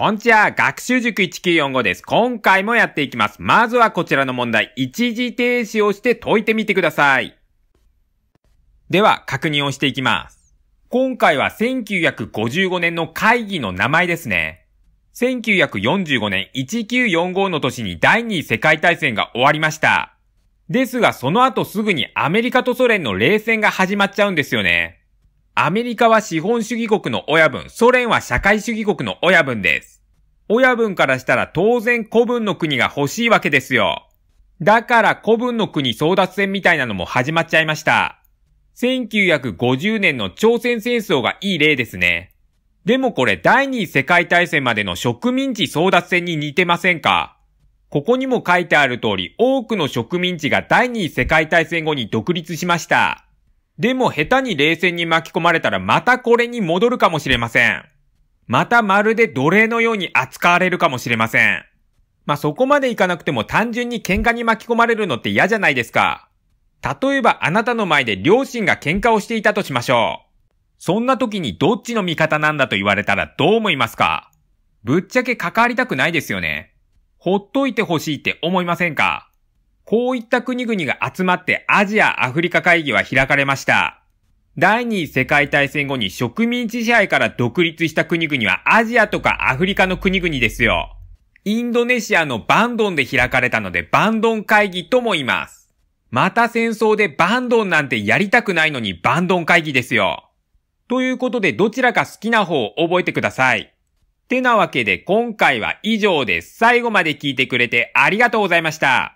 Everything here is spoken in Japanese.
こんちは、学習塾1945です。今回もやっていきます。まずはこちらの問題、一時停止をして解いてみてください。では、確認をしていきます。今回は1955年の会議の名前ですね。1945年1945の年に第二次世界大戦が終わりました。ですが、その後すぐにアメリカとソ連の冷戦が始まっちゃうんですよね。アメリカは資本主義国の親分、ソ連は社会主義国の親分です。親分からしたら当然古文の国が欲しいわけですよ。だから古文の国争奪戦みたいなのも始まっちゃいました。1950年の朝鮮戦争がいい例ですね。でもこれ第二次世界大戦までの植民地争奪戦に似てませんかここにも書いてある通り多くの植民地が第二次世界大戦後に独立しました。でも下手に冷戦に巻き込まれたらまたこれに戻るかもしれません。またまるで奴隷のように扱われるかもしれません。まあ、そこまでいかなくても単純に喧嘩に巻き込まれるのって嫌じゃないですか。例えばあなたの前で両親が喧嘩をしていたとしましょう。そんな時にどっちの味方なんだと言われたらどう思いますかぶっちゃけ関わりたくないですよね。ほっといてほしいって思いませんかこういった国々が集まってアジア・アフリカ会議は開かれました。第二次世界大戦後に植民地支配から独立した国々はアジアとかアフリカの国々ですよ。インドネシアのバンドンで開かれたのでバンドン会議とも言います。また戦争でバンドンなんてやりたくないのにバンドン会議ですよ。ということでどちらか好きな方を覚えてください。てなわけで今回は以上です。最後まで聞いてくれてありがとうございました。